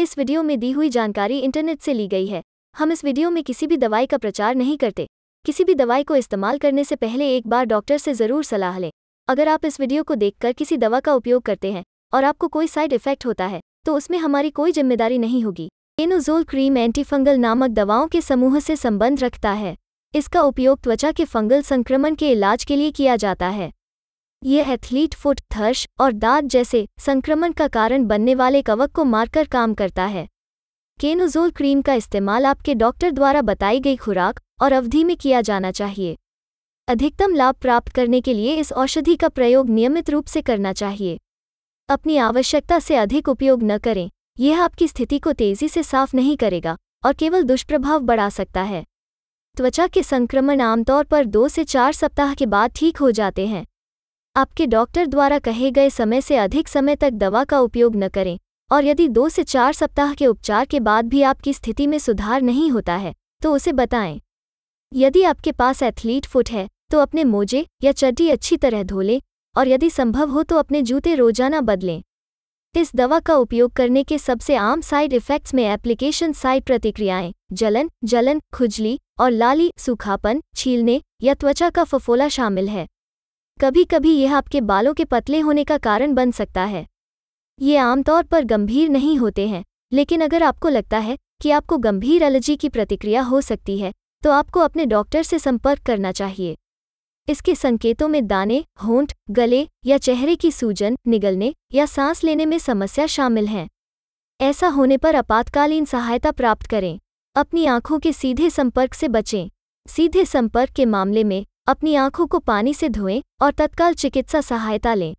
इस वीडियो में दी हुई जानकारी इंटरनेट से ली गई है हम इस वीडियो में किसी भी दवाई का प्रचार नहीं करते किसी भी दवाई को इस्तेमाल करने से पहले एक बार डॉक्टर से ज़रूर सलाह लें अगर आप इस वीडियो को देखकर किसी दवा का उपयोग करते हैं और आपको कोई साइड इफेक्ट होता है तो उसमें हमारी कोई जिम्मेदारी नहीं होगी एनोजोल क्रीम एंटीफंगल नामक दवाओं के समूह से संबंध रखता है इसका उपयोग त्वचा के फंगल संक्रमण के इलाज के लिए किया जाता है ये एथलीट फुट थर्श और दाद जैसे संक्रमण का कारण बनने वाले कवक को मारकर काम करता है केनोजोल क्रीम का इस्तेमाल आपके डॉक्टर द्वारा बताई गई खुराक और अवधि में किया जाना चाहिए अधिकतम लाभ प्राप्त करने के लिए इस औषधि का प्रयोग नियमित रूप से करना चाहिए अपनी आवश्यकता से अधिक उपयोग न करें यह आपकी स्थिति को तेजी से साफ नहीं करेगा और केवल दुष्प्रभाव बढ़ा सकता है त्वचा के संक्रमण आमतौर पर दो से चार सप्ताह के बाद ठीक हो जाते हैं आपके डॉक्टर द्वारा कहे गए समय से अधिक समय तक दवा का उपयोग न करें और यदि दो से चार सप्ताह के उपचार के बाद भी आपकी स्थिति में सुधार नहीं होता है तो उसे बताएं यदि आपके पास एथलीट फुट है तो अपने मोजे या चड्डी अच्छी तरह धो लें और यदि संभव हो तो अपने जूते रोजाना बदलें इस दवा का उपयोग करने के सबसे आम साइड इफ़ेक्ट्स में एप्लीकेशन साइड प्रतिक्रियाएं जलन जलन खुजली और लाली सूखापन छीलने या त्वचा का फफोला शामिल है कभी कभी यह आपके बालों के पतले होने का कारण बन सकता है ये आमतौर पर गंभीर नहीं होते हैं लेकिन अगर आपको लगता है कि आपको गंभीर एलर्जी की प्रतिक्रिया हो सकती है तो आपको अपने डॉक्टर से संपर्क करना चाहिए इसके संकेतों में दाने होंठ गले या चेहरे की सूजन निगलने या सांस लेने में समस्या शामिल हैं ऐसा होने पर आपातकालीन सहायता प्राप्त करें अपनी आंखों के सीधे संपर्क से बचें सीधे संपर्क के मामले में अपनी आंखों को पानी से धोएं और तत्काल चिकित्सा सहायता लें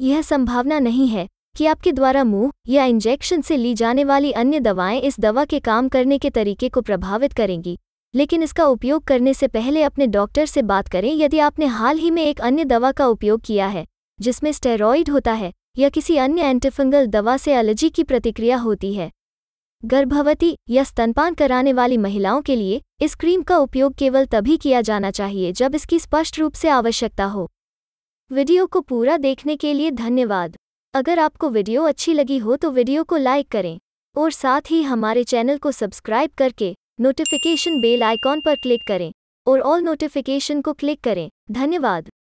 यह संभावना नहीं है कि आपके द्वारा मुंह या इंजेक्शन से ली जाने वाली अन्य दवाएं इस दवा के काम करने के तरीके को प्रभावित करेंगी लेकिन इसका उपयोग करने से पहले अपने डॉक्टर से बात करें यदि आपने हाल ही में एक अन्य दवा का उपयोग किया है जिसमें स्टेरॉइड होता है या किसी अन्य एंटीफंगल दवा से एलर्जी की प्रतिक्रिया होती है गर्भवती या स्तनपान कराने वाली महिलाओं के लिए इस क्रीम का उपयोग केवल तभी किया जाना चाहिए जब इसकी स्पष्ट रूप से आवश्यकता हो वीडियो को पूरा देखने के लिए धन्यवाद अगर आपको वीडियो अच्छी लगी हो तो वीडियो को लाइक करें और साथ ही हमारे चैनल को सब्सक्राइब करके नोटिफिकेशन बेल आइकॉन पर क्लिक करें और ऑल नोटिफिकेशन को क्लिक करें धन्यवाद